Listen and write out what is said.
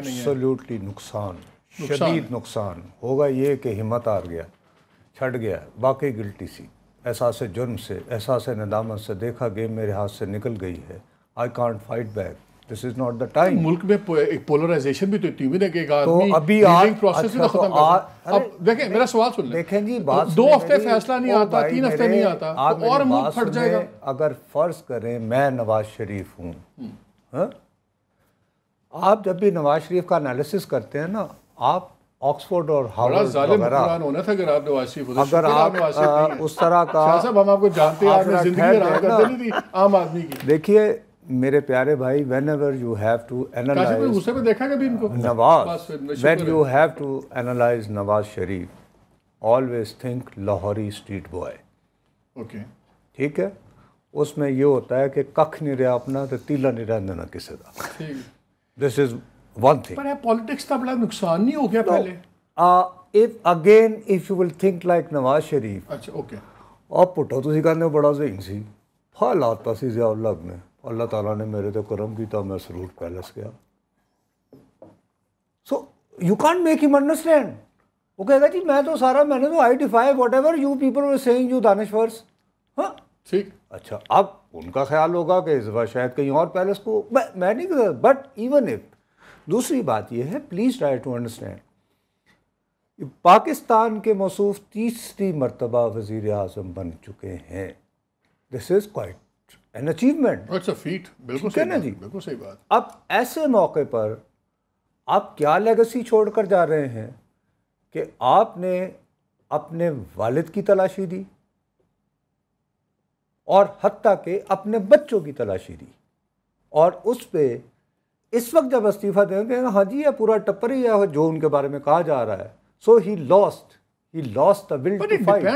Absolutely नुकसान शदीद नुकसान होगा ये कि हिम्मत हार गया छट गया वाकई गिल्टी सी एहसास जुर्म से एहसास नदामत से देखा गेम मेरे हाथ से निकल गई है I can't fight back this is not the time मुल्क में एक पोलराइजेशन भी तो इतनी हुई ना कि तो अभी प्रोसेस भी तो अच्छा, खत्म तो अब देखें मेरा सवाल सुन देखें जी बात दो हफ्ते फैसला नहीं आता तीन हफ्ते नहीं आता तो और मुल्क फट जाएगा अगर फर्ज करें मैं नवाज शरीफ हूँ हम्म। हाँ? आप जब भी नवाज शरीफ का एनालिसिस करते हैं ना आप ऑक्सफोर्ड और हार्वर्ड होना था अगर आप नवाज शरीफ अगर आप, उस तरह का हम आपको जानते हैं जिंदगी आम आदमी की देखिए मेरे प्यारे भाई whenever you have to analyse Nawaz when you have to analyse Nawaz Sharif always think Lahori street boy okay ठीक है उसमें ये होता है कि कख नहीं रहा अपना तो तीला नहीं रहा किसी का दिस इज वन थिंग पर पॉलिटिक्स का बड़ा नुकसान नहीं हो गया पहले if again if you will think like Nawaz Sharif अच्छा ओके आप पुट्ठा ਤੁਸੀਂ ਕਹਿੰਦੇ ਹੋ ਬੜਾ ਜ਼ਹੀਨ ਸੀ ਫਾਲਾਤਾ ਸੀ ਜ਼ਿਆਉਲੱਗ ਨੇ ਅੱਲਾਹ ਤਾਲਾ ਨੇ ਮੇਰੇ ਤੇ ਕਰਮ ਕੀਤਾ ਮੈਂ ਸਰੂਰ ਪੈਲਸ ਗਿਆ so you can't make him understand वो कहेगा जी मैं तो सारा मैंने तो identify whatever you people were saying you दानिशवर्स हाँ ठीक अच्छा अब उनका ख्याल होगा कि इस बार शायद कहीं और पैलेस को मैं नहीं कहता बट इवन इफ दूसरी बात यह है please try to understand Pakistan के मसूफ तीसरी मरतबा वज़ी अजम बन चुके हैं this is quite an achievement feat बिल्कुल सही ना जी बिल्कुल सही बात अब ऐसे मौके पर आप क्या लेगेसी छोड़ कर जा रहे हैं कि आपने अपने वालिद की तलाशी दी और हती के अपने बच्चों की तलाशी दी और उस पर इस वक्त जब इस्तीफ़ा दें कहेंगे तो हाँ जी ये पूरा टप्पर ही है जो उनके बारे में कहा जा रहा है so he lost he lost the will to fight